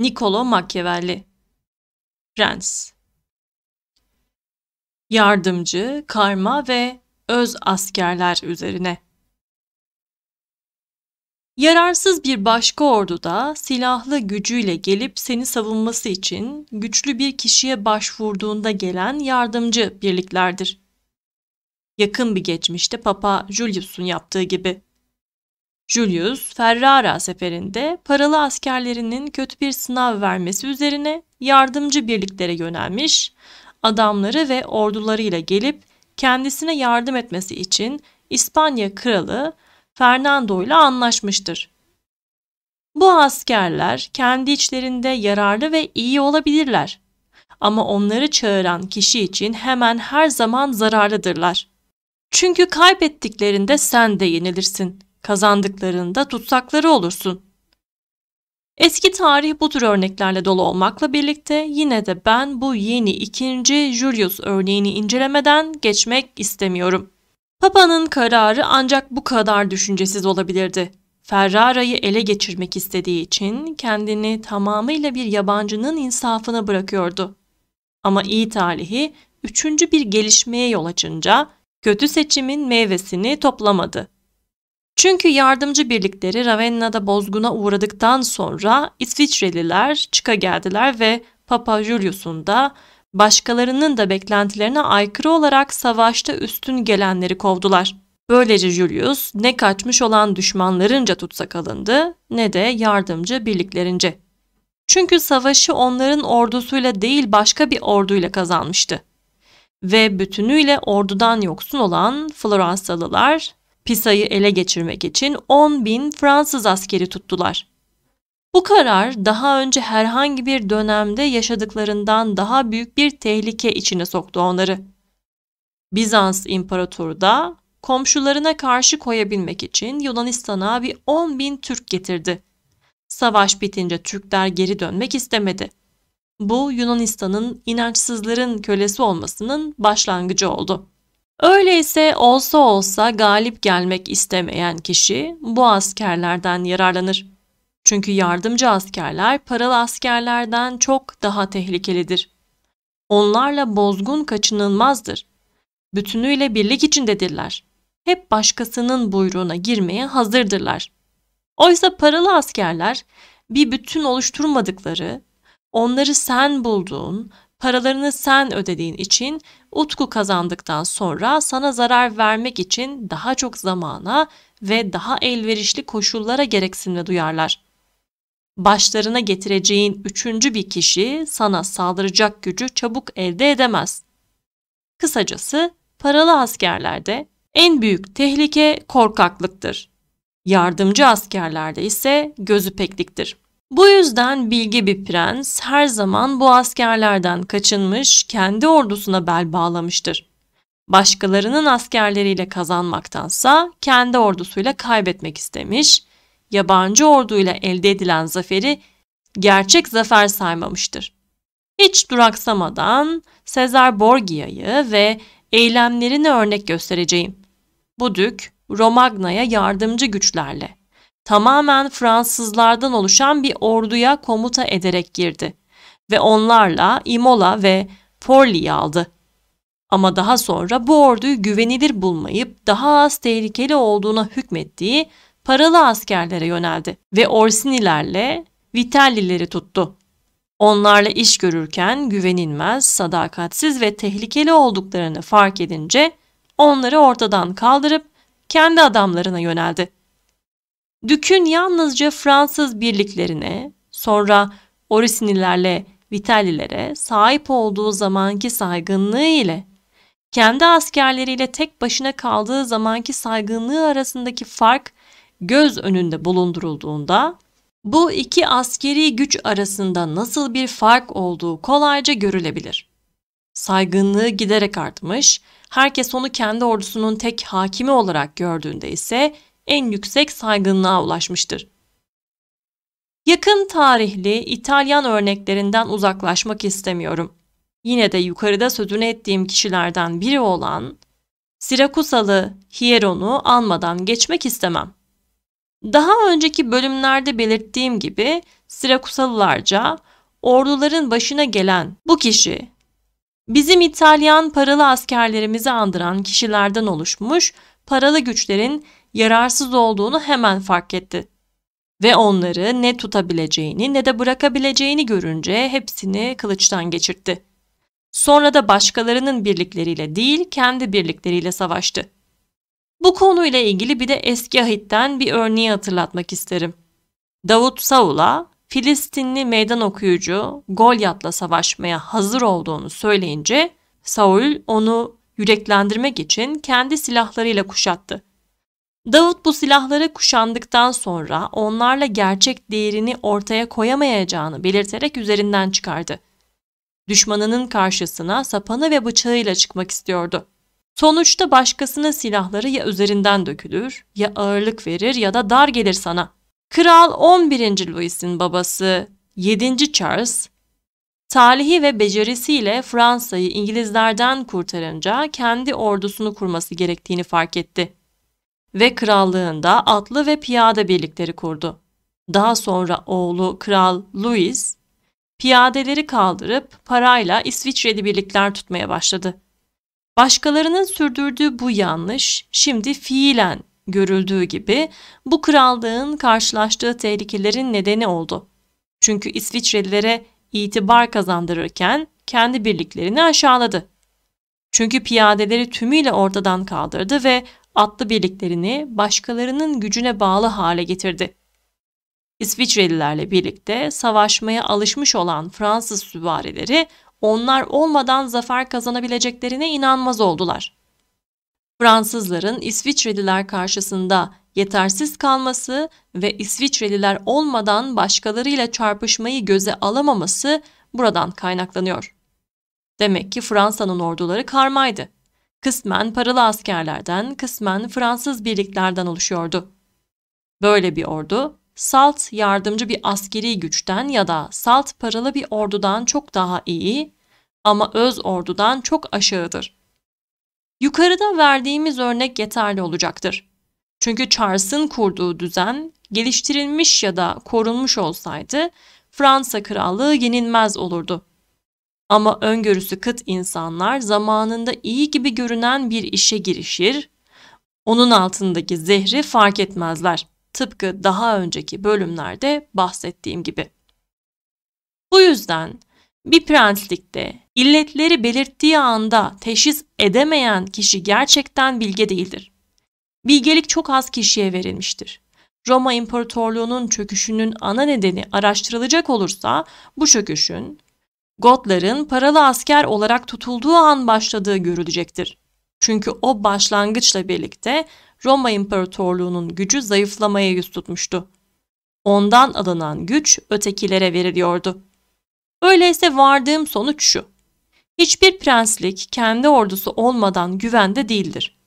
Niccolo Machiavelli Prens Yardımcı, karma ve öz askerler üzerine Yararsız bir başka orduda silahlı gücüyle gelip seni savunması için güçlü bir kişiye başvurduğunda gelen yardımcı birliklerdir. Yakın bir geçmişte Papa Julius'un yaptığı gibi. Julius, Ferrara seferinde paralı askerlerinin kötü bir sınav vermesi üzerine yardımcı birliklere yönelmiş, adamları ve ordularıyla gelip kendisine yardım etmesi için İspanya kralı Fernando ile anlaşmıştır. Bu askerler kendi içlerinde yararlı ve iyi olabilirler. Ama onları çağıran kişi için hemen her zaman zararlıdırlar. Çünkü kaybettiklerinde sen de yenilirsin kazandıklarında tutsakları olursun. Eski tarih bu tür örneklerle dolu olmakla birlikte yine de ben bu yeni ikinci Julius örneğini incelemeden geçmek istemiyorum. Papa'nın kararı ancak bu kadar düşüncesiz olabilirdi. Ferrara'yı ele geçirmek istediği için kendini tamamıyla bir yabancının insafına bırakıyordu. Ama iyi talihi üçüncü bir gelişmeye yol açınca kötü seçimin meyvesini toplamadı. Çünkü yardımcı birlikleri Ravenna'da bozguna uğradıktan sonra İsviçreliler çıka geldiler ve Papa Julius'un da başkalarının da beklentilerine aykırı olarak savaşta üstün gelenleri kovdular. Böylece Julius ne kaçmış olan düşmanlarınca tutsak alındı ne de yardımcı birliklerince. Çünkü savaşı onların ordusuyla değil başka bir orduyla kazanmıştı. Ve bütünüyle ordudan yoksun olan Floransalılar Pisa'yı ele geçirmek için 10 bin Fransız askeri tuttular. Bu karar daha önce herhangi bir dönemde yaşadıklarından daha büyük bir tehlike içine soktu onları. Bizans imparatoru da komşularına karşı koyabilmek için Yunanistan'a bir 10 bin Türk getirdi. Savaş bitince Türkler geri dönmek istemedi. Bu Yunanistan'ın inançsızların kölesi olmasının başlangıcı oldu. Öyleyse olsa olsa galip gelmek istemeyen kişi bu askerlerden yararlanır. Çünkü yardımcı askerler paralı askerlerden çok daha tehlikelidir. Onlarla bozgun kaçınılmazdır. Bütünüyle birlik içindedirler. Hep başkasının buyruğuna girmeye hazırdırlar. Oysa paralı askerler bir bütün oluşturmadıkları, onları sen bulduğun Paralarını sen ödediğin için Utku kazandıktan sonra sana zarar vermek için daha çok zamana ve daha elverişli koşullara gereksinme duyarlar. Başlarına getireceğin üçüncü bir kişi sana saldıracak gücü çabuk elde edemez. Kısacası paralı askerlerde en büyük tehlike korkaklıktır. Yardımcı askerlerde ise gözüpekliktir. Bu yüzden bilge bir prens her zaman bu askerlerden kaçınmış, kendi ordusuna bel bağlamıştır. Başkalarının askerleriyle kazanmaktansa kendi ordusuyla kaybetmek istemiş, yabancı orduyla elde edilen zaferi gerçek zafer saymamıştır. Hiç duraksamadan Sezar Borgia'yı ve eylemlerini örnek göstereceğim. Bu Romagna'ya yardımcı güçlerle tamamen Fransızlardan oluşan bir orduya komuta ederek girdi ve onlarla Imola ve Forli'yi aldı. Ama daha sonra bu orduyu güvenilir bulmayıp daha az tehlikeli olduğuna hükmettiği paralı askerlere yöneldi ve Orsinilerle Vitellileri tuttu. Onlarla iş görürken güvenilmez, sadakatsiz ve tehlikeli olduklarını fark edince onları ortadan kaldırıp kendi adamlarına yöneldi. Dük'ün yalnızca Fransız birliklerine, sonra Orisinilerle Vitallilere sahip olduğu zamanki saygınlığı ile kendi askerleriyle tek başına kaldığı zamanki saygınlığı arasındaki fark göz önünde bulundurulduğunda bu iki askeri güç arasında nasıl bir fark olduğu kolayca görülebilir. Saygınlığı giderek artmış, herkes onu kendi ordusunun tek hakimi olarak gördüğünde ise en yüksek saygınlığa ulaşmıştır. Yakın tarihli İtalyan örneklerinden uzaklaşmak istemiyorum. Yine de yukarıda sözünü ettiğim kişilerden biri olan Sirakusalı Hieron'u almadan geçmek istemem. Daha önceki bölümlerde belirttiğim gibi Sirakusalılarca orduların başına gelen bu kişi bizim İtalyan paralı askerlerimizi andıran kişilerden oluşmuş paralı güçlerin yararsız olduğunu hemen fark etti. Ve onları ne tutabileceğini ne de bırakabileceğini görünce hepsini kılıçtan geçirtti. Sonra da başkalarının birlikleriyle değil kendi birlikleriyle savaştı. Bu konuyla ilgili bir de eski ahitten bir örneği hatırlatmak isterim. Davut Saul'a Filistinli meydan okuyucu Golyat'la savaşmaya hazır olduğunu söyleyince Saul onu yüreklendirmek için kendi silahlarıyla kuşattı Davut bu silahları kuşandıktan sonra onlarla gerçek değerini ortaya koyamayacağını belirterek üzerinden çıkardı. Düşmanının karşısına sapanı ve bıçağıyla çıkmak istiyordu. Sonuçta başkasının silahları ya üzerinden dökülür, ya ağırlık verir ya da dar gelir sana. Kral 11. Louis'in babası 7. Charles, talihi ve becerisiyle Fransa'yı İngilizlerden kurtarınca kendi ordusunu kurması gerektiğini fark etti ve krallığında atlı ve piyade birlikleri kurdu. Daha sonra oğlu Kral Louis, piyadeleri kaldırıp parayla İsviçreli birlikler tutmaya başladı. Başkalarının sürdürdüğü bu yanlış şimdi fiilen görüldüğü gibi bu krallığın karşılaştığı tehlikelerin nedeni oldu. Çünkü İsviçrelilere itibar kazandırırken kendi birliklerini aşağıladı. Çünkü piyadeleri tümüyle ortadan kaldırdı ve atlı birliklerini başkalarının gücüne bağlı hale getirdi. İsviçrelilerle birlikte savaşmaya alışmış olan Fransız süvarileri onlar olmadan zafer kazanabileceklerine inanmaz oldular. Fransızların İsviçreliler karşısında yetersiz kalması ve İsviçreliler olmadan başkalarıyla çarpışmayı göze alamaması buradan kaynaklanıyor. Demek ki Fransa'nın orduları karmaydı kısmen paralı askerlerden, kısmen Fransız birliklerden oluşuyordu. Böyle bir ordu, salt yardımcı bir askeri güçten ya da salt paralı bir ordudan çok daha iyi ama öz ordudan çok aşağıdır. Yukarıda verdiğimiz örnek yeterli olacaktır. Çünkü Charles'ın kurduğu düzen geliştirilmiş ya da korunmuş olsaydı Fransa krallığı yenilmez olurdu. Ama öngörüsü kıt insanlar zamanında iyi gibi görünen bir işe girişir, onun altındaki zehri fark etmezler. Tıpkı daha önceki bölümlerde bahsettiğim gibi. Bu yüzden bir prenslikte illetleri belirttiği anda teşhis edemeyen kişi gerçekten bilge değildir. Bilgelik çok az kişiye verilmiştir. Roma İmparatorluğu'nun çöküşünün ana nedeni araştırılacak olursa bu çöküşün Gotların paralı asker olarak tutulduğu an başladığı görülecektir. Çünkü o başlangıçla birlikte Roma İmparatorluğu'nun gücü zayıflamaya yüz tutmuştu. Ondan alınan güç ötekilere veriliyordu. Öyleyse vardığım sonuç şu. Hiçbir prenslik kendi ordusu olmadan güvende değildir.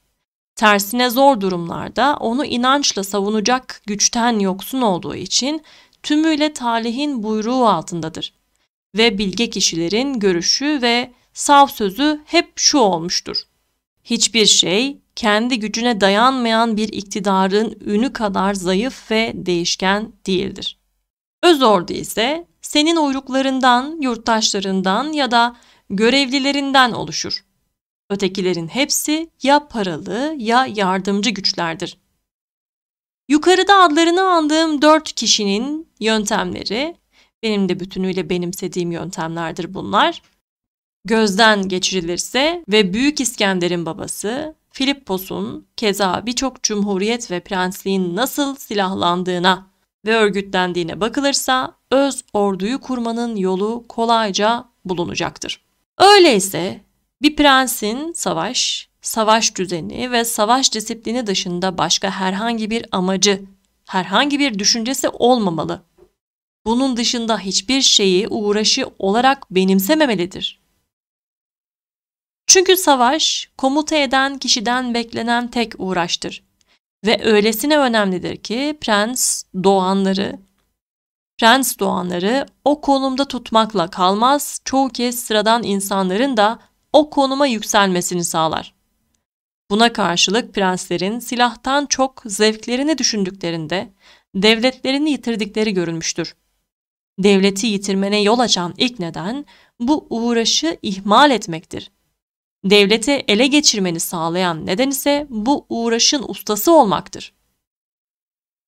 Tersine zor durumlarda onu inançla savunacak güçten yoksun olduğu için tümüyle talihin buyruğu altındadır ve bilge kişilerin görüşü ve sav sözü hep şu olmuştur. Hiçbir şey kendi gücüne dayanmayan bir iktidarın ünü kadar zayıf ve değişken değildir. Öz ordu ise senin uyruklarından, yurttaşlarından ya da görevlilerinden oluşur. Ötekilerin hepsi ya paralı ya yardımcı güçlerdir. Yukarıda adlarını andığım dört kişinin yöntemleri benim de bütünüyle benimsediğim yöntemlerdir bunlar. Gözden geçirilirse ve Büyük İskender'in babası Filippos'un keza birçok cumhuriyet ve prensliğin nasıl silahlandığına ve örgütlendiğine bakılırsa öz orduyu kurmanın yolu kolayca bulunacaktır. Öyleyse bir prensin savaş, savaş düzeni ve savaş disiplini dışında başka herhangi bir amacı, herhangi bir düşüncesi olmamalı bunun dışında hiçbir şeyi uğraşı olarak benimsememelidir. Çünkü savaş komuta eden kişiden beklenen tek uğraştır ve öylesine önemlidir ki prens doğanları prens doğanları o konumda tutmakla kalmaz, çoğu kez sıradan insanların da o konuma yükselmesini sağlar. Buna karşılık prenslerin silahtan çok zevklerini düşündüklerinde devletlerini yitirdikleri görülmüştür. Devleti yitirmene yol açan ilk neden bu uğraşı ihmal etmektir. Devleti ele geçirmeni sağlayan neden ise bu uğraşın ustası olmaktır.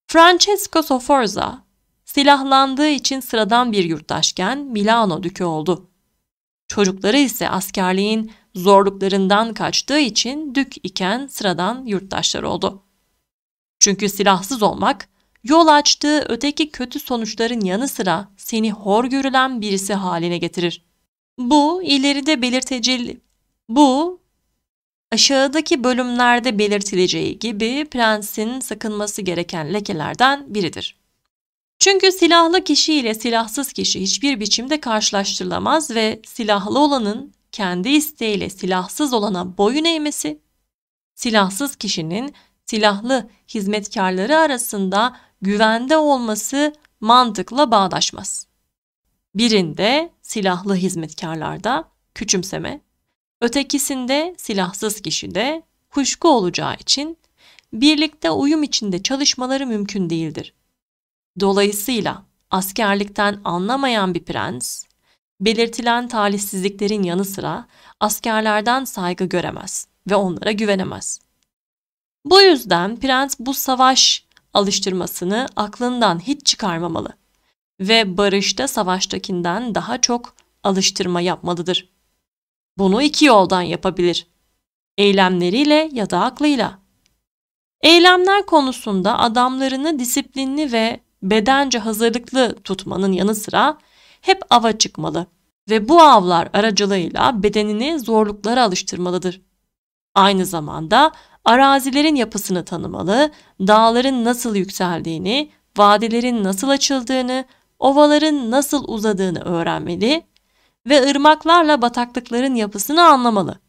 Francesco Sforza, silahlandığı için sıradan bir yurttaşken Milano dükü oldu. Çocukları ise askerliğin zorluklarından kaçtığı için dük iken sıradan yurttaşlar oldu. Çünkü silahsız olmak yol açtığı öteki kötü sonuçların yanı sıra seni hor görülen birisi haline getirir. Bu ileride belirteceli. Bu aşağıdaki bölümlerde belirtileceği gibi prensin sakınması gereken lekelerden biridir. Çünkü silahlı kişi ile silahsız kişi hiçbir biçimde karşılaştırılamaz ve silahlı olanın kendi isteğiyle silahsız olana boyun eğmesi, silahsız kişinin silahlı hizmetkarları arasında güvende olması mantıkla bağdaşmaz. Birinde silahlı hizmetkarlarda küçümseme, ötekisinde silahsız kişide kuşku olacağı için birlikte uyum içinde çalışmaları mümkün değildir. Dolayısıyla askerlikten anlamayan bir prens, belirtilen talihsizliklerin yanı sıra askerlerden saygı göremez ve onlara güvenemez. Bu yüzden prens bu savaş alıştırmasını aklından hiç çıkarmamalı ve barışta savaştakinden daha çok alıştırma yapmalıdır. Bunu iki yoldan yapabilir. Eylemleriyle ya da aklıyla. Eylemler konusunda adamlarını disiplinli ve bedence hazırlıklı tutmanın yanı sıra hep ava çıkmalı ve bu avlar aracılığıyla bedenini zorluklara alıştırmalıdır. Aynı zamanda arazilerin yapısını tanımalı, dağların nasıl yükseldiğini, vadilerin nasıl açıldığını, ovaların nasıl uzadığını öğrenmeli ve ırmaklarla bataklıkların yapısını anlamalı.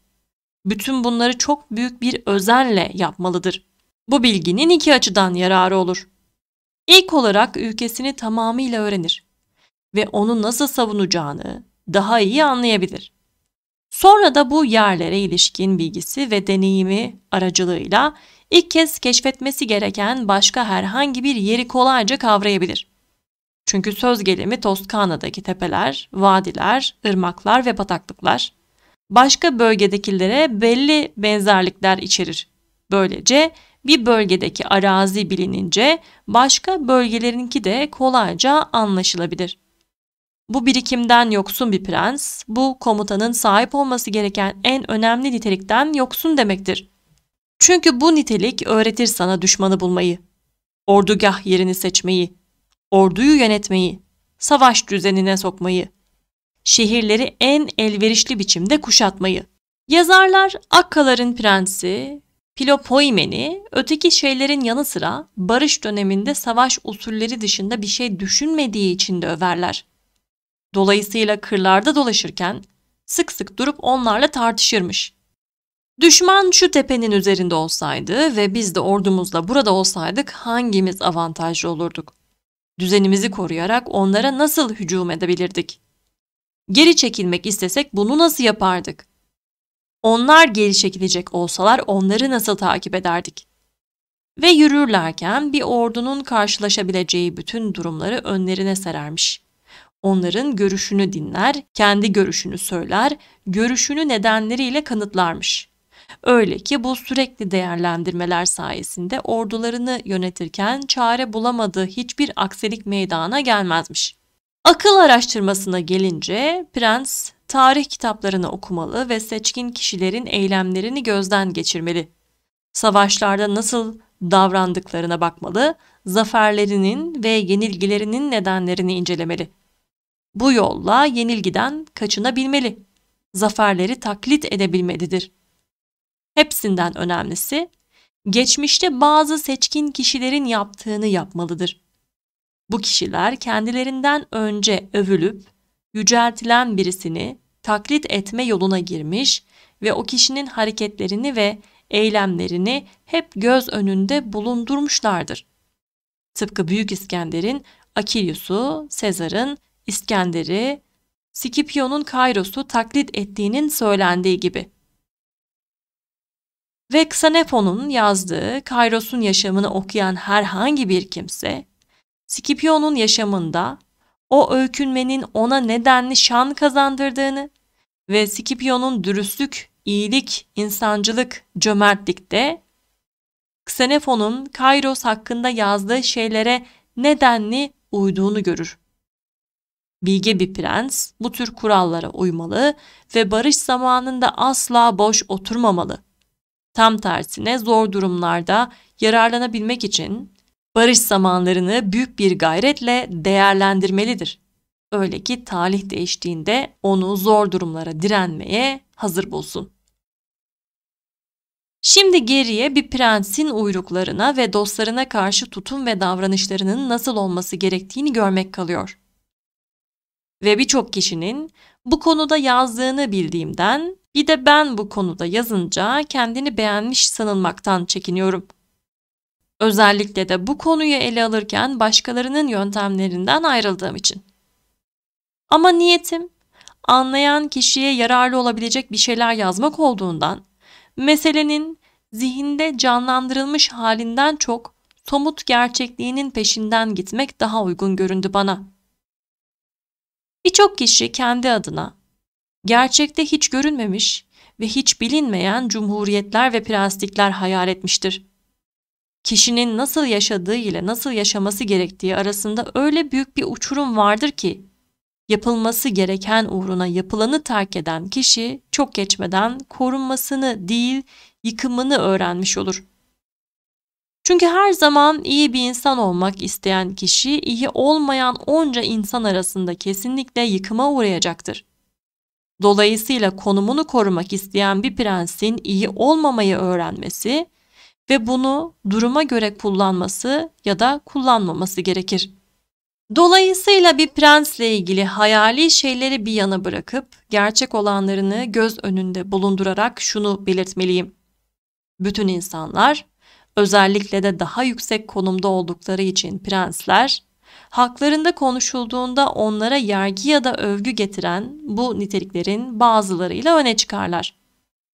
Bütün bunları çok büyük bir özenle yapmalıdır. Bu bilginin iki açıdan yararı olur. İlk olarak ülkesini tamamıyla öğrenir ve onu nasıl savunacağını daha iyi anlayabilir. Sonra da bu yerlere ilişkin bilgisi ve deneyimi aracılığıyla ilk kez keşfetmesi gereken başka herhangi bir yeri kolayca kavrayabilir. Çünkü söz gelimi Toskana'daki tepeler, vadiler, ırmaklar ve bataklıklar başka bölgedekilere belli benzerlikler içerir. Böylece bir bölgedeki arazi bilinince başka bölgelerinki de kolayca anlaşılabilir. Bu birikimden yoksun bir prens, bu komutanın sahip olması gereken en önemli nitelikten yoksun demektir. Çünkü bu nitelik öğretir sana düşmanı bulmayı, ordugah yerini seçmeyi, orduyu yönetmeyi, savaş düzenine sokmayı, şehirleri en elverişli biçimde kuşatmayı. Yazarlar Akkaların prensi, Pilopoimen'i öteki şeylerin yanı sıra barış döneminde savaş usulleri dışında bir şey düşünmediği için de överler. Dolayısıyla kırlarda dolaşırken sık sık durup onlarla tartışırmış. Düşman şu tepenin üzerinde olsaydı ve biz de ordumuzla burada olsaydık hangimiz avantajlı olurduk? Düzenimizi koruyarak onlara nasıl hücum edebilirdik? Geri çekilmek istesek bunu nasıl yapardık? Onlar geri çekilecek olsalar onları nasıl takip ederdik? Ve yürürlerken bir ordunun karşılaşabileceği bütün durumları önlerine serermiş.'' Onların görüşünü dinler, kendi görüşünü söyler, görüşünü nedenleriyle kanıtlarmış. Öyle ki bu sürekli değerlendirmeler sayesinde ordularını yönetirken çare bulamadığı hiçbir aksilik meydana gelmezmiş. Akıl araştırmasına gelince prens tarih kitaplarını okumalı ve seçkin kişilerin eylemlerini gözden geçirmeli. Savaşlarda nasıl davrandıklarına bakmalı, zaferlerinin ve yenilgilerinin nedenlerini incelemeli. Bu yolla yenilgiden kaçınabilmeli, zaferleri taklit edebilmelidir. Hepsinden önemlisi, geçmişte bazı seçkin kişilerin yaptığını yapmalıdır. Bu kişiler kendilerinden önce övülüp yüceltilen birisini taklit etme yoluna girmiş ve o kişinin hareketlerini ve eylemlerini hep göz önünde bulundurmuşlardır. Tıpkı Büyük İskender'in Akilius'u, Sezar'ın İskender'i Scipio'nun Kairos'u taklit ettiğinin söylendiği gibi. Ve Xenofon'un yazdığı Kairos'un yaşamını okuyan herhangi bir kimse, Scipio'nun yaşamında o öykünmenin ona nedenli şan kazandırdığını ve Scipio'nun dürüstlük, iyilik, insancılık, cömertlikte Xenofon'un Kairos hakkında yazdığı şeylere nedenli uyduğunu görür. Bilge bir prens bu tür kurallara uymalı ve barış zamanında asla boş oturmamalı. Tam tersine zor durumlarda yararlanabilmek için barış zamanlarını büyük bir gayretle değerlendirmelidir. Öyle ki talih değiştiğinde onu zor durumlara direnmeye hazır bulsun. Şimdi geriye bir prensin uyruklarına ve dostlarına karşı tutum ve davranışlarının nasıl olması gerektiğini görmek kalıyor ve birçok kişinin bu konuda yazdığını bildiğimden bir de ben bu konuda yazınca kendini beğenmiş sanılmaktan çekiniyorum. Özellikle de bu konuyu ele alırken başkalarının yöntemlerinden ayrıldığım için. Ama niyetim anlayan kişiye yararlı olabilecek bir şeyler yazmak olduğundan meselenin zihinde canlandırılmış halinden çok somut gerçekliğinin peşinden gitmek daha uygun göründü bana.'' Birçok kişi kendi adına gerçekte hiç görünmemiş ve hiç bilinmeyen cumhuriyetler ve prenslikler hayal etmiştir. Kişinin nasıl yaşadığı ile nasıl yaşaması gerektiği arasında öyle büyük bir uçurum vardır ki yapılması gereken uğruna yapılanı terk eden kişi çok geçmeden korunmasını değil yıkımını öğrenmiş olur.'' Çünkü her zaman iyi bir insan olmak isteyen kişi iyi olmayan onca insan arasında kesinlikle yıkıma uğrayacaktır. Dolayısıyla konumunu korumak isteyen bir prensin iyi olmamayı öğrenmesi ve bunu duruma göre kullanması ya da kullanmaması gerekir. Dolayısıyla bir prensle ilgili hayali şeyleri bir yana bırakıp gerçek olanlarını göz önünde bulundurarak şunu belirtmeliyim. Bütün insanlar Özellikle de daha yüksek konumda oldukları için prensler, haklarında konuşulduğunda onlara yargı ya da övgü getiren bu niteliklerin bazılarıyla öne çıkarlar.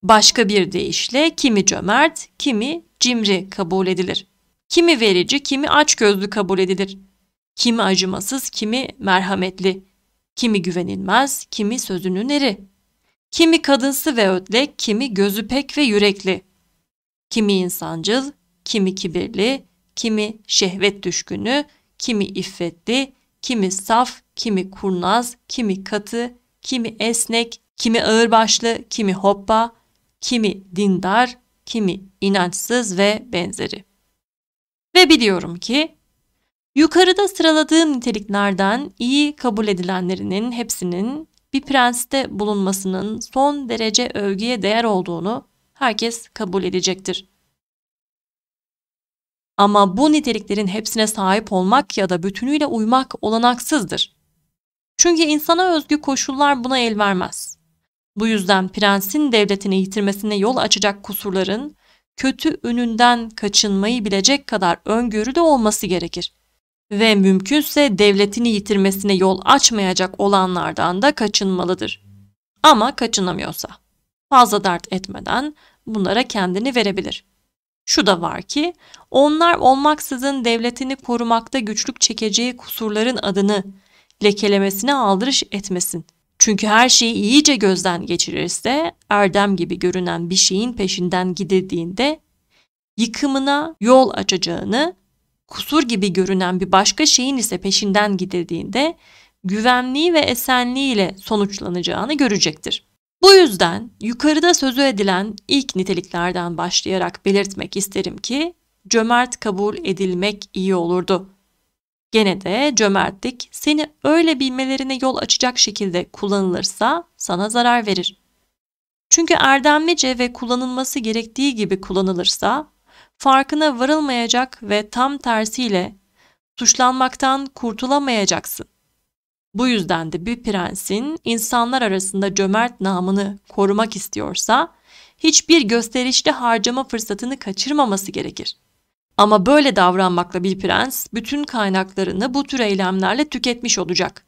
Başka bir deyişle kimi cömert, kimi cimri kabul edilir. Kimi verici, kimi açgözlü kabul edilir. Kimi acımasız, kimi merhametli. Kimi güvenilmez, kimi sözünün eri. Kimi kadınsı ve ötlek, kimi gözü pek ve yürekli. Kimi insancıl, kimi kibirli, kimi şehvet düşkünü, kimi iffetli, kimi saf, kimi kurnaz, kimi katı, kimi esnek, kimi ağırbaşlı, kimi hoppa, kimi dindar, kimi inançsız ve benzeri. Ve biliyorum ki yukarıda sıraladığım niteliklerden iyi kabul edilenlerinin hepsinin bir prenste bulunmasının son derece övgüye değer olduğunu herkes kabul edecektir. Ama bu niteliklerin hepsine sahip olmak ya da bütünüyle uymak olanaksızdır. Çünkü insana özgü koşullar buna el vermez. Bu yüzden prensin devletini yitirmesine yol açacak kusurların kötü ününden kaçınmayı bilecek kadar öngörülü olması gerekir. Ve mümkünse devletini yitirmesine yol açmayacak olanlardan da kaçınmalıdır. Ama kaçınamıyorsa fazla dert etmeden bunlara kendini verebilir.'' Şu da var ki onlar olmaksızın devletini korumakta güçlük çekeceği kusurların adını lekelemesine aldırış etmesin. Çünkü her şeyi iyice gözden geçirirse erdem gibi görünen bir şeyin peşinden gidildiğinde yıkımına yol açacağını, kusur gibi görünen bir başka şeyin ise peşinden gidildiğinde güvenliği ve esenliğiyle sonuçlanacağını görecektir. Bu yüzden yukarıda sözü edilen ilk niteliklerden başlayarak belirtmek isterim ki cömert kabul edilmek iyi olurdu. Gene de cömertlik seni öyle bilmelerine yol açacak şekilde kullanılırsa sana zarar verir. Çünkü erdemlice ve kullanılması gerektiği gibi kullanılırsa farkına varılmayacak ve tam tersiyle suçlanmaktan kurtulamayacaksın. Bu yüzden de bir prensin insanlar arasında cömert namını korumak istiyorsa hiçbir gösterişli harcama fırsatını kaçırmaması gerekir. Ama böyle davranmakla bir prens bütün kaynaklarını bu tür eylemlerle tüketmiş olacak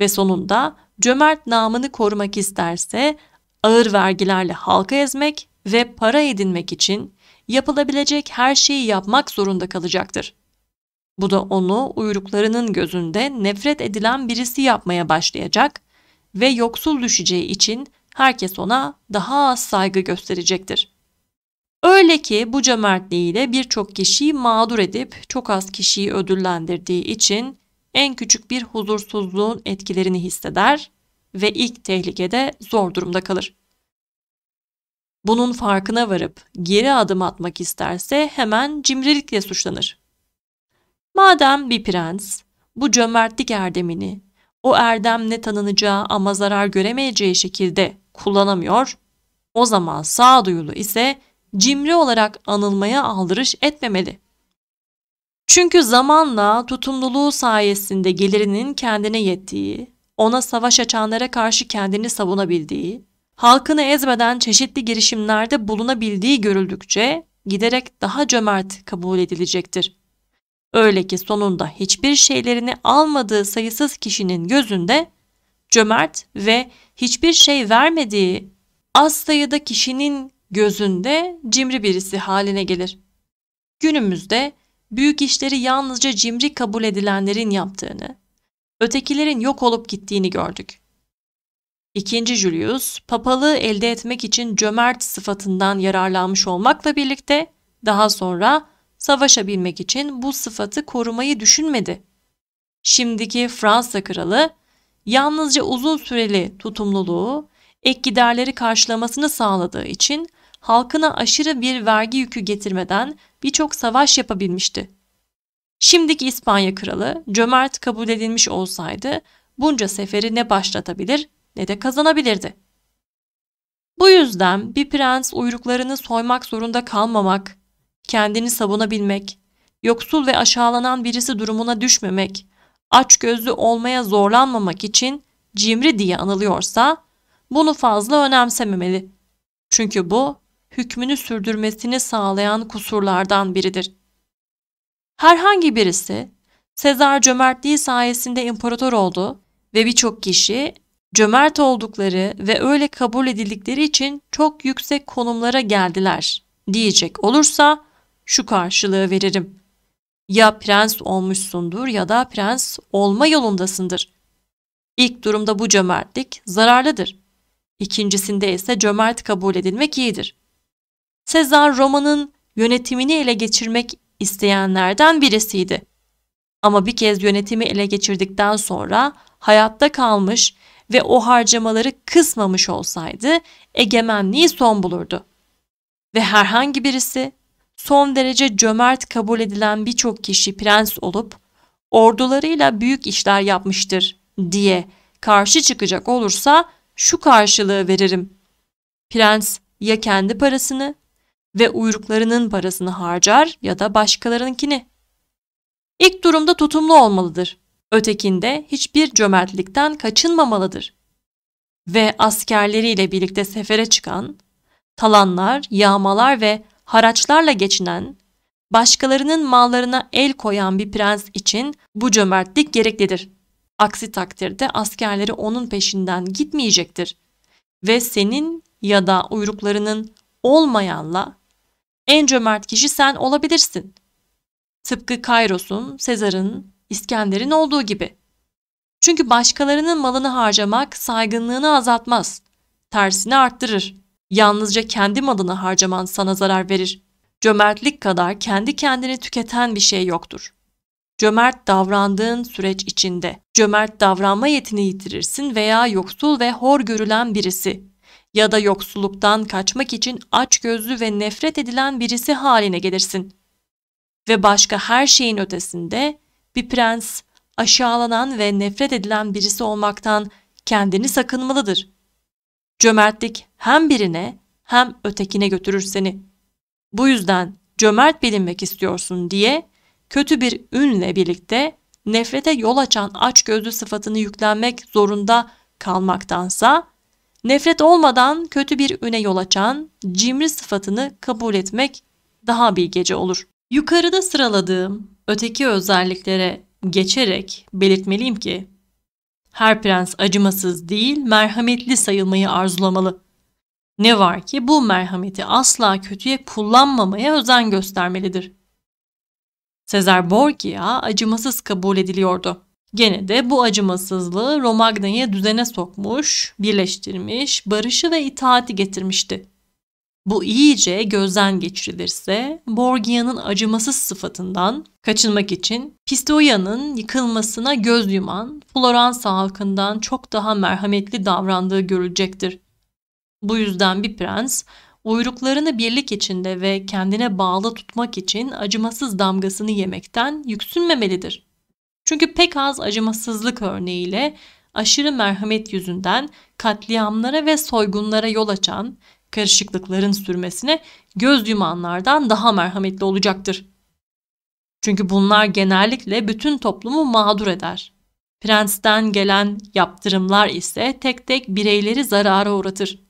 ve sonunda cömert namını korumak isterse ağır vergilerle halka ezmek ve para edinmek için yapılabilecek her şeyi yapmak zorunda kalacaktır. Bu da onu uyruklarının gözünde nefret edilen birisi yapmaya başlayacak ve yoksul düşeceği için herkes ona daha az saygı gösterecektir. Öyle ki bu cömertliğiyle birçok kişiyi mağdur edip çok az kişiyi ödüllendirdiği için en küçük bir huzursuzluğun etkilerini hisseder ve ilk tehlikede zor durumda kalır. Bunun farkına varıp geri adım atmak isterse hemen cimrilikle suçlanır Madem bir prens bu cömertlik erdemini o erdem ne tanınacağı ama zarar göremeyeceği şekilde kullanamıyor, o zaman sağduyulu ise cimri olarak anılmaya aldırış etmemeli. Çünkü zamanla tutumluluğu sayesinde gelirinin kendine yettiği, ona savaş açanlara karşı kendini savunabildiği, halkını ezmeden çeşitli girişimlerde bulunabildiği görüldükçe giderek daha cömert kabul edilecektir. Öyle ki sonunda hiçbir şeylerini almadığı sayısız kişinin gözünde cömert ve hiçbir şey vermediği az sayıda kişinin gözünde cimri birisi haline gelir. Günümüzde büyük işleri yalnızca cimri kabul edilenlerin yaptığını, ötekilerin yok olup gittiğini gördük. İkinci Julius, papalığı elde etmek için cömert sıfatından yararlanmış olmakla birlikte daha sonra savaşabilmek için bu sıfatı korumayı düşünmedi. Şimdiki Fransa kralı yalnızca uzun süreli tutumluluğu ek giderleri karşılamasını sağladığı için halkına aşırı bir vergi yükü getirmeden birçok savaş yapabilmişti. Şimdiki İspanya kralı cömert kabul edilmiş olsaydı bunca seferi ne başlatabilir ne de kazanabilirdi. Bu yüzden bir prens uyruklarını soymak zorunda kalmamak kendini savunabilmek, yoksul ve aşağılanan birisi durumuna düşmemek, aç gözlü olmaya zorlanmamak için cimri diye anılıyorsa bunu fazla önemsememeli. Çünkü bu hükmünü sürdürmesini sağlayan kusurlardan biridir. Herhangi birisi Sezar cömertliği sayesinde imparator oldu ve birçok kişi cömert oldukları ve öyle kabul edildikleri için çok yüksek konumlara geldiler diyecek olursa şu karşılığı veririm. Ya prens olmuşsundur ya da prens olma yolundasındır. İlk durumda bu cömertlik zararlıdır. İkincisinde ise cömert kabul edilmek iyidir. Sezar Roma'nın yönetimini ele geçirmek isteyenlerden birisiydi. Ama bir kez yönetimi ele geçirdikten sonra hayatta kalmış ve o harcamaları kısmamış olsaydı egemenliği son bulurdu. Ve herhangi birisi son derece cömert kabul edilen birçok kişi prens olup ordularıyla büyük işler yapmıştır diye karşı çıkacak olursa şu karşılığı veririm. Prens ya kendi parasını ve uyruklarının parasını harcar ya da başkalarınkini. İlk durumda tutumlu olmalıdır. Ötekinde hiçbir cömertlikten kaçınmamalıdır. Ve askerleriyle birlikte sefere çıkan, talanlar, yağmalar ve haraçlarla geçinen, başkalarının mallarına el koyan bir prens için bu cömertlik gereklidir. Aksi takdirde askerleri onun peşinden gitmeyecektir ve senin ya da uyruklarının olmayanla en cömert kişi sen olabilirsin. Tıpkı Kairos'un, Sezar'ın, İskender'in olduğu gibi. Çünkü başkalarının malını harcamak saygınlığını azaltmaz, tersini arttırır. Yalnızca kendim adına harcaman sana zarar verir. Cömertlik kadar kendi kendini tüketen bir şey yoktur. Cömert davrandığın süreç içinde cömert davranma yetini yitirirsin veya yoksul ve hor görülen birisi ya da yoksulluktan kaçmak için açgözlü ve nefret edilen birisi haline gelirsin. Ve başka her şeyin ötesinde bir prens aşağılanan ve nefret edilen birisi olmaktan kendini sakınmalıdır. Cömertlik hem birine hem ötekine götürür seni. Bu yüzden cömert bilinmek istiyorsun diye kötü bir ünle birlikte nefrete yol açan açgözlü sıfatını yüklenmek zorunda kalmaktansa nefret olmadan kötü bir üne yol açan cimri sıfatını kabul etmek daha bilgece olur. Yukarıda sıraladığım öteki özelliklere geçerek belirtmeliyim ki her prens acımasız değil merhametli sayılmayı arzulamalı. Ne var ki bu merhameti asla kötüye kullanmamaya özen göstermelidir. Sezar Borgia acımasız kabul ediliyordu. Gene de bu acımasızlığı Romagna'ya düzene sokmuş, birleştirmiş, barışı ve itaati getirmişti. Bu iyice gözden geçirilirse Borgia'nın acımasız sıfatından kaçınmak için Pistoia'nın yıkılmasına göz yuman Floransa halkından çok daha merhametli davrandığı görülecektir. Bu yüzden bir prens uyruklarını birlik içinde ve kendine bağlı tutmak için acımasız damgasını yemekten yüksünmemelidir. Çünkü pek az acımasızlık örneğiyle aşırı merhamet yüzünden katliamlara ve soygunlara yol açan karışıklıkların sürmesine göz yumanlardan daha merhametli olacaktır. Çünkü bunlar genellikle bütün toplumu mağdur eder. Prensten gelen yaptırımlar ise tek tek bireyleri zarara uğratır.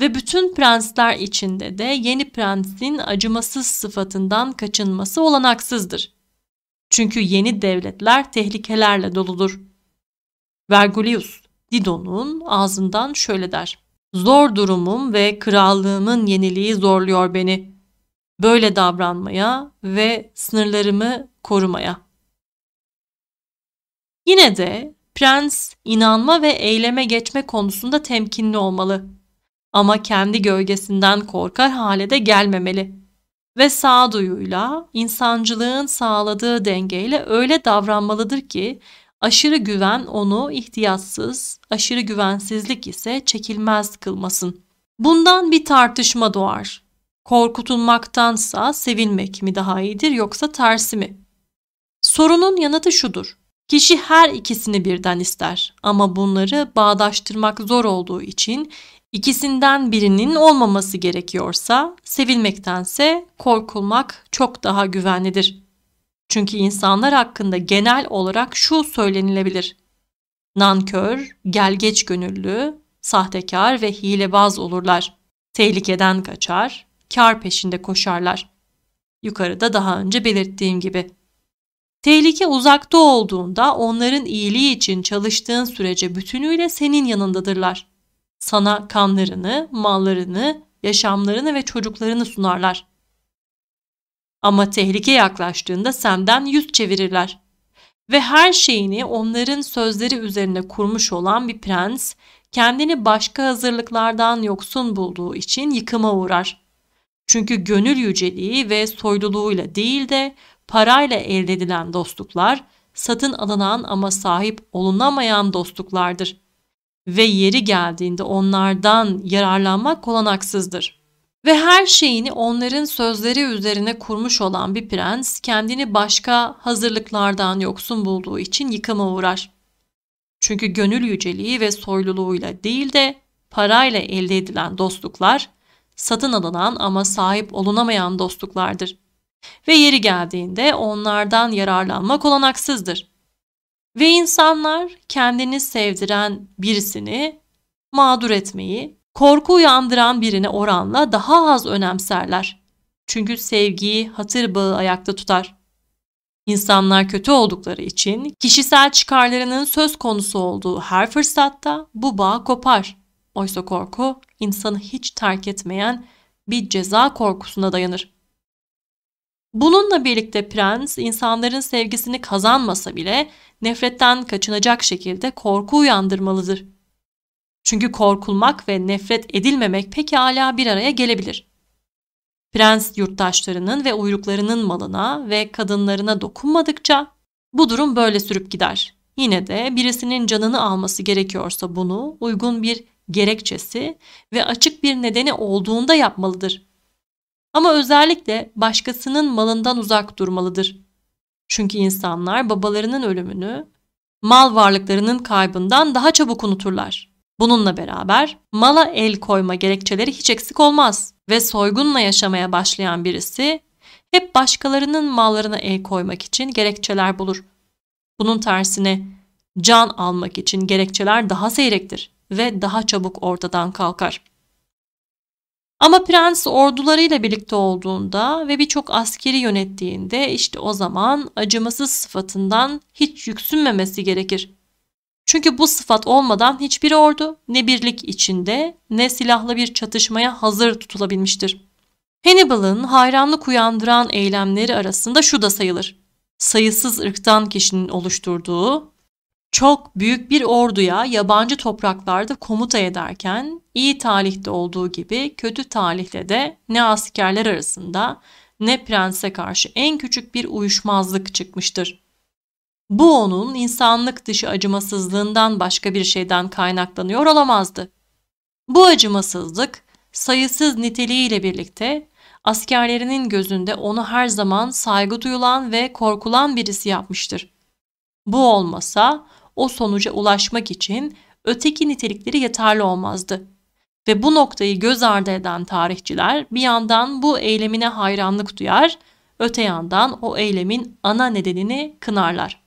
Ve bütün prensler içinde de yeni prensin acımasız sıfatından kaçınması olanaksızdır. Çünkü yeni devletler tehlikelerle doludur. Vergulius, Didon'un ağzından şöyle der. Zor durumum ve krallığımın yeniliği zorluyor beni. Böyle davranmaya ve sınırlarımı korumaya. Yine de prens inanma ve eyleme geçme konusunda temkinli olmalı. Ama kendi gölgesinden korkar hale de gelmemeli. Ve sağduyuyla, insancılığın sağladığı dengeyle öyle davranmalıdır ki aşırı güven onu ihtiyatsız, aşırı güvensizlik ise çekilmez kılmasın. Bundan bir tartışma doğar. Korkutulmaktansa sevilmek mi daha iyidir yoksa tersi mi? Sorunun yanıtı şudur. Kişi her ikisini birden ister ama bunları bağdaştırmak zor olduğu için İkisinden birinin olmaması gerekiyorsa sevilmektense korkulmak çok daha güvenlidir. Çünkü insanlar hakkında genel olarak şu söylenilebilir. Nankör, gelgeç gönüllü, sahtekar ve hilebaz olurlar. Tehlikeden kaçar, kar peşinde koşarlar. Yukarıda daha önce belirttiğim gibi. Tehlike uzakta olduğunda onların iyiliği için çalıştığın sürece bütünüyle senin yanındadırlar sana kanlarını, mallarını, yaşamlarını ve çocuklarını sunarlar. Ama tehlike yaklaştığında senden yüz çevirirler. Ve her şeyini onların sözleri üzerine kurmuş olan bir prens, kendini başka hazırlıklardan yoksun bulduğu için yıkıma uğrar. Çünkü gönül yüceliği ve soyluluğuyla değil de parayla elde edilen dostluklar, satın alınan ama sahip olunamayan dostluklardır ve yeri geldiğinde onlardan yararlanmak kolanaksızdır. Ve her şeyini onların sözleri üzerine kurmuş olan bir prens kendini başka hazırlıklardan yoksun bulduğu için yıkıma uğrar. Çünkü gönül yüceliği ve soyluluğuyla değil de parayla elde edilen dostluklar satın alınan ama sahip olunamayan dostluklardır. Ve yeri geldiğinde onlardan yararlanmak olanaksızdır. Ve insanlar kendini sevdiren birisini mağdur etmeyi, korku uyandıran birine oranla daha az önemserler. Çünkü sevgiyi hatır bağı ayakta tutar. İnsanlar kötü oldukları için kişisel çıkarlarının söz konusu olduğu her fırsatta bu bağ kopar. Oysa korku insanı hiç terk etmeyen bir ceza korkusuna dayanır. Bununla birlikte prens insanların sevgisini kazanmasa bile nefretten kaçınacak şekilde korku uyandırmalıdır. Çünkü korkulmak ve nefret edilmemek pekala bir araya gelebilir. Prens yurttaşlarının ve uyruklarının malına ve kadınlarına dokunmadıkça bu durum böyle sürüp gider. Yine de birisinin canını alması gerekiyorsa bunu uygun bir gerekçesi ve açık bir nedeni olduğunda yapmalıdır. Ama özellikle başkasının malından uzak durmalıdır. Çünkü insanlar babalarının ölümünü mal varlıklarının kaybından daha çabuk unuturlar. Bununla beraber mala el koyma gerekçeleri hiç eksik olmaz ve soygunla yaşamaya başlayan birisi hep başkalarının mallarına el koymak için gerekçeler bulur. Bunun tersine can almak için gerekçeler daha seyrektir ve daha çabuk ortadan kalkar. Ama prens ordularıyla birlikte olduğunda ve birçok askeri yönettiğinde işte o zaman acımasız sıfatından hiç yüksünmemesi gerekir. Çünkü bu sıfat olmadan hiçbir ordu ne birlik içinde ne silahlı bir çatışmaya hazır tutulabilmiştir. Hannibal'ın hayranlık uyandıran eylemleri arasında şu da sayılır. Sayısız ırktan kişinin oluşturduğu çok büyük bir orduya yabancı topraklarda komuta ederken iyi talihte olduğu gibi kötü talihle de ne askerler arasında ne prense karşı en küçük bir uyuşmazlık çıkmıştır. Bu onun insanlık dışı acımasızlığından başka bir şeyden kaynaklanıyor olamazdı. Bu acımasızlık sayısız niteliğiyle birlikte askerlerinin gözünde onu her zaman saygı duyulan ve korkulan birisi yapmıştır. Bu olmasa o sonuca ulaşmak için öteki nitelikleri yeterli olmazdı. Ve bu noktayı göz ardı eden tarihçiler bir yandan bu eylemine hayranlık duyar, öte yandan o eylemin ana nedenini kınarlar.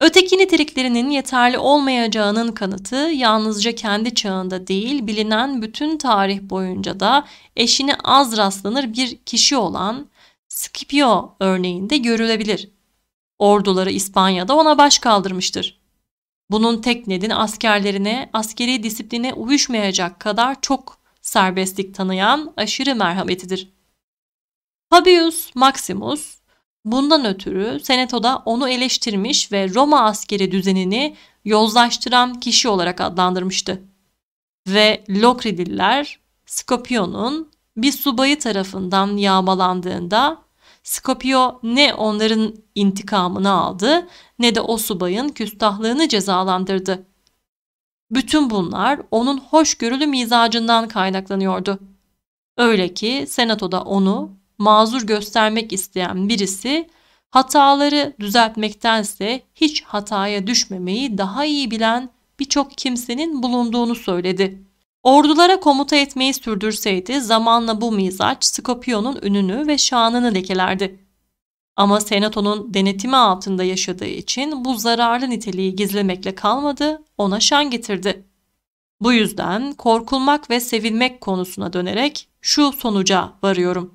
Öteki niteliklerinin yeterli olmayacağının kanıtı yalnızca kendi çağında değil bilinen bütün tarih boyunca da eşine az rastlanır bir kişi olan Scipio örneğinde görülebilir. Orduları İspanya'da ona baş kaldırmıştır. Bunun tek nedeni askerlerine askeri disipline uyuşmayacak kadar çok serbestlik tanıyan aşırı merhametidir. Fabius Maximus bundan ötürü senatoda onu eleştirmiş ve Roma askeri düzenini yozlaştıran kişi olarak adlandırmıştı. Ve Lokridiller Skopion'un bir subayı tarafından yağmalandığında Scopio ne onların intikamını aldı ne de o subayın küstahlığını cezalandırdı. Bütün bunlar onun hoşgörülü mizacından kaynaklanıyordu. Öyle ki senatoda onu mazur göstermek isteyen birisi hataları düzeltmektense hiç hataya düşmemeyi daha iyi bilen birçok kimsenin bulunduğunu söyledi. Ordulara komuta etmeyi sürdürseydi zamanla bu mizaç Skopion'un ününü ve şanını lekelerdi. Ama senatonun denetimi altında yaşadığı için bu zararlı niteliği gizlemekle kalmadı, ona şan getirdi. Bu yüzden korkulmak ve sevilmek konusuna dönerek şu sonuca varıyorum.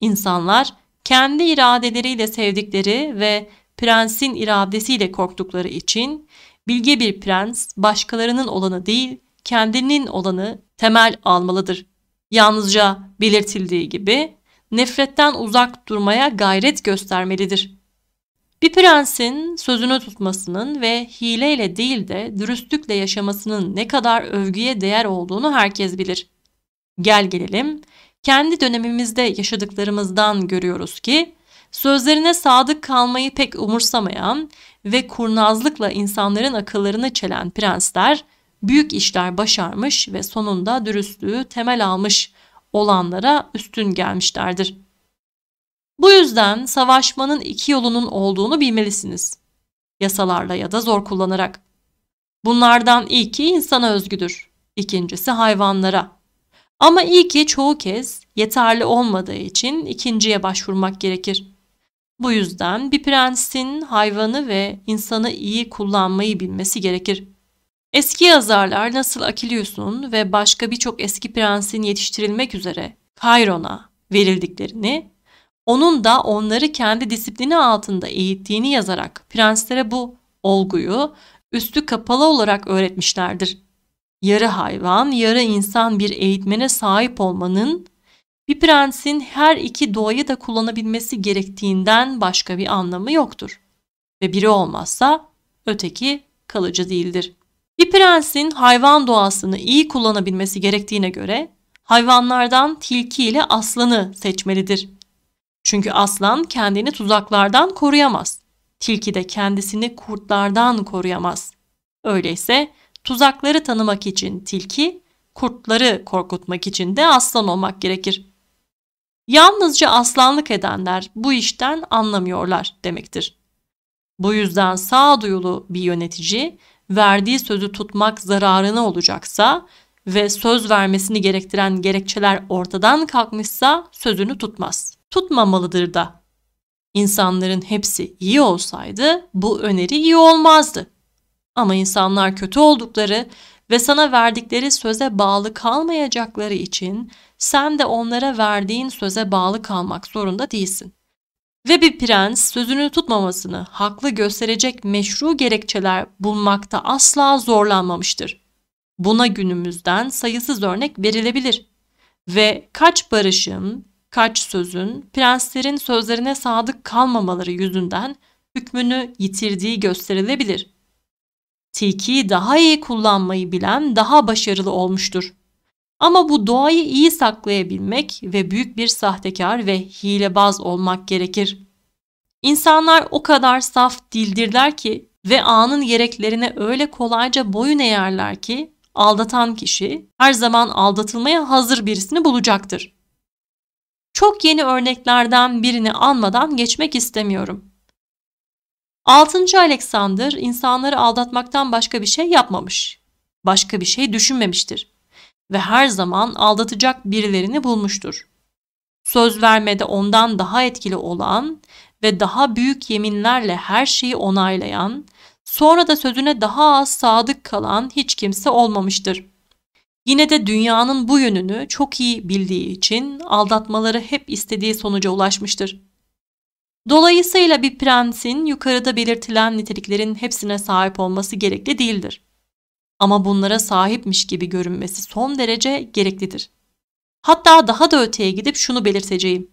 İnsanlar kendi iradeleriyle sevdikleri ve prensin iradesiyle korktukları için bilge bir prens başkalarının olanı değil, kendinin olanı temel almalıdır. Yalnızca belirtildiği gibi nefretten uzak durmaya gayret göstermelidir. Bir prensin sözünü tutmasının ve hileyle değil de dürüstlükle yaşamasının ne kadar övgüye değer olduğunu herkes bilir. Gel gelelim, kendi dönemimizde yaşadıklarımızdan görüyoruz ki sözlerine sadık kalmayı pek umursamayan ve kurnazlıkla insanların akıllarını çelen prensler büyük işler başarmış ve sonunda dürüstlüğü temel almış olanlara üstün gelmişlerdir. Bu yüzden savaşmanın iki yolunun olduğunu bilmelisiniz. Yasalarla ya da zor kullanarak. Bunlardan ilki insana özgüdür. İkincisi hayvanlara. Ama ilki çoğu kez yeterli olmadığı için ikinciye başvurmak gerekir. Bu yüzden bir prensin hayvanı ve insanı iyi kullanmayı bilmesi gerekir. Eski yazarlar nasıl Akilius'un ve başka birçok eski prensin yetiştirilmek üzere Kayron'a verildiklerini, onun da onları kendi disiplini altında eğittiğini yazarak prenslere bu olguyu üstü kapalı olarak öğretmişlerdir. Yarı hayvan, yarı insan bir eğitmene sahip olmanın bir prensin her iki doğayı da kullanabilmesi gerektiğinden başka bir anlamı yoktur ve biri olmazsa öteki kalıcı değildir. Bir prensin hayvan doğasını iyi kullanabilmesi gerektiğine göre hayvanlardan tilki ile aslanı seçmelidir. Çünkü aslan kendini tuzaklardan koruyamaz. Tilki de kendisini kurtlardan koruyamaz. Öyleyse tuzakları tanımak için tilki, kurtları korkutmak için de aslan olmak gerekir. Yalnızca aslanlık edenler bu işten anlamıyorlar demektir. Bu yüzden sağduyulu bir yönetici verdiği sözü tutmak zararına olacaksa ve söz vermesini gerektiren gerekçeler ortadan kalkmışsa sözünü tutmaz. Tutmamalıdır da. İnsanların hepsi iyi olsaydı bu öneri iyi olmazdı. Ama insanlar kötü oldukları ve sana verdikleri söze bağlı kalmayacakları için sen de onlara verdiğin söze bağlı kalmak zorunda değilsin ve bir prens sözünü tutmamasını haklı gösterecek meşru gerekçeler bulmakta asla zorlanmamıştır. Buna günümüzden sayısız örnek verilebilir ve kaç barışın, kaç sözün prenslerin sözlerine sadık kalmamaları yüzünden hükmünü yitirdiği gösterilebilir. Tilkiyi daha iyi kullanmayı bilen daha başarılı olmuştur. Ama bu doğayı iyi saklayabilmek ve büyük bir sahtekar ve hilebaz olmak gerekir. İnsanlar o kadar saf dildirler ki ve anın gereklerine öyle kolayca boyun eğerler ki aldatan kişi her zaman aldatılmaya hazır birisini bulacaktır. Çok yeni örneklerden birini anmadan geçmek istemiyorum. 6. Alexander insanları aldatmaktan başka bir şey yapmamış. Başka bir şey düşünmemiştir ve her zaman aldatacak birilerini bulmuştur. Söz vermede ondan daha etkili olan ve daha büyük yeminlerle her şeyi onaylayan, sonra da sözüne daha az sadık kalan hiç kimse olmamıştır. Yine de dünyanın bu yönünü çok iyi bildiği için aldatmaları hep istediği sonuca ulaşmıştır. Dolayısıyla bir prensin yukarıda belirtilen niteliklerin hepsine sahip olması gerekli değildir ama bunlara sahipmiş gibi görünmesi son derece gereklidir. Hatta daha da öteye gidip şunu belirteceğim.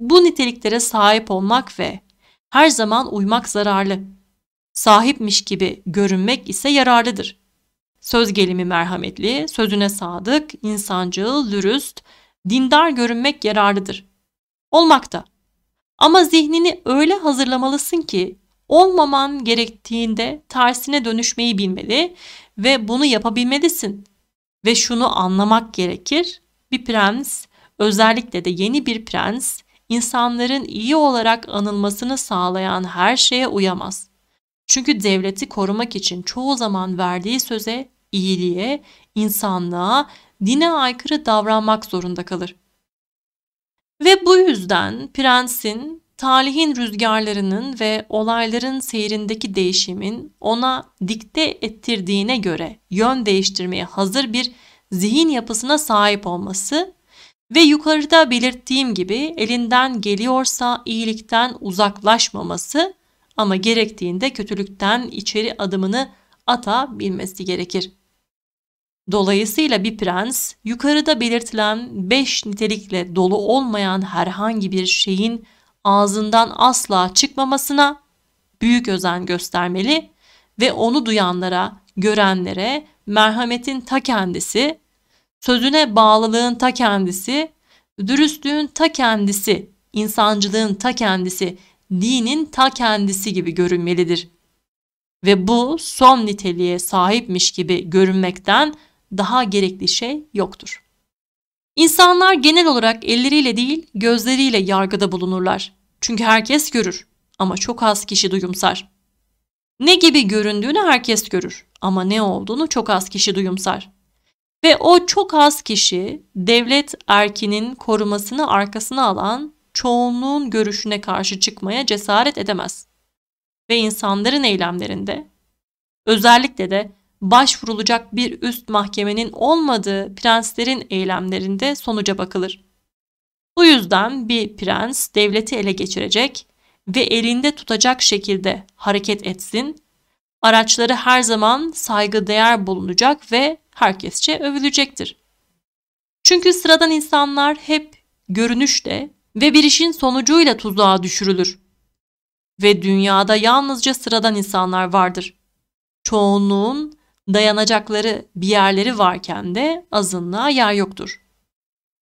Bu niteliklere sahip olmak ve her zaman uymak zararlı. Sahipmiş gibi görünmek ise yararlıdır. Söz gelimi merhametli, sözüne sadık, insancıl, dürüst, dindar görünmek yararlıdır. Olmakta. Ama zihnini öyle hazırlamalısın ki olmaman gerektiğinde tersine dönüşmeyi bilmeli ve bunu yapabilmelisin. Ve şunu anlamak gerekir. Bir prens, özellikle de yeni bir prens, insanların iyi olarak anılmasını sağlayan her şeye uyamaz. Çünkü devleti korumak için çoğu zaman verdiği söze, iyiliğe, insanlığa, dine aykırı davranmak zorunda kalır. Ve bu yüzden prensin talihin rüzgarlarının ve olayların seyrindeki değişimin ona dikte ettirdiğine göre yön değiştirmeye hazır bir zihin yapısına sahip olması ve yukarıda belirttiğim gibi elinden geliyorsa iyilikten uzaklaşmaması ama gerektiğinde kötülükten içeri adımını atabilmesi gerekir. Dolayısıyla bir prens yukarıda belirtilen beş nitelikle dolu olmayan herhangi bir şeyin ağzından asla çıkmamasına büyük özen göstermeli ve onu duyanlara, görenlere merhametin ta kendisi, sözüne bağlılığın ta kendisi, dürüstlüğün ta kendisi, insancılığın ta kendisi, dinin ta kendisi gibi görünmelidir. Ve bu son niteliğe sahipmiş gibi görünmekten daha gerekli şey yoktur. İnsanlar genel olarak elleriyle değil gözleriyle yargıda bulunurlar. Çünkü herkes görür ama çok az kişi duyumsar. Ne gibi göründüğünü herkes görür ama ne olduğunu çok az kişi duyumsar. Ve o çok az kişi devlet erkinin korumasını arkasına alan çoğunluğun görüşüne karşı çıkmaya cesaret edemez. Ve insanların eylemlerinde özellikle de başvurulacak bir üst mahkemenin olmadığı prenslerin eylemlerinde sonuca bakılır. Bu yüzden bir prens devleti ele geçirecek ve elinde tutacak şekilde hareket etsin. Araçları her zaman saygı değer bulunacak ve herkesçe övülecektir. Çünkü sıradan insanlar hep görünüşle ve bir işin sonucuyla tuzağa düşürülür. Ve dünyada yalnızca sıradan insanlar vardır. Çoğunluğun dayanacakları bir yerleri varken de azınlığa yer yoktur.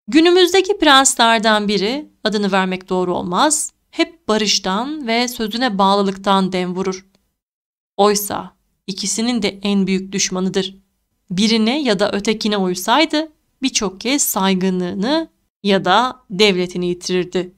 Günümüzdeki prenslerden biri, adını vermek doğru olmaz, hep barıştan ve sözüne bağlılıktan dem vurur. Oysa ikisinin de en büyük düşmanıdır. Birine ya da ötekine uysaydı birçok kez saygınlığını ya da devletini yitirirdi.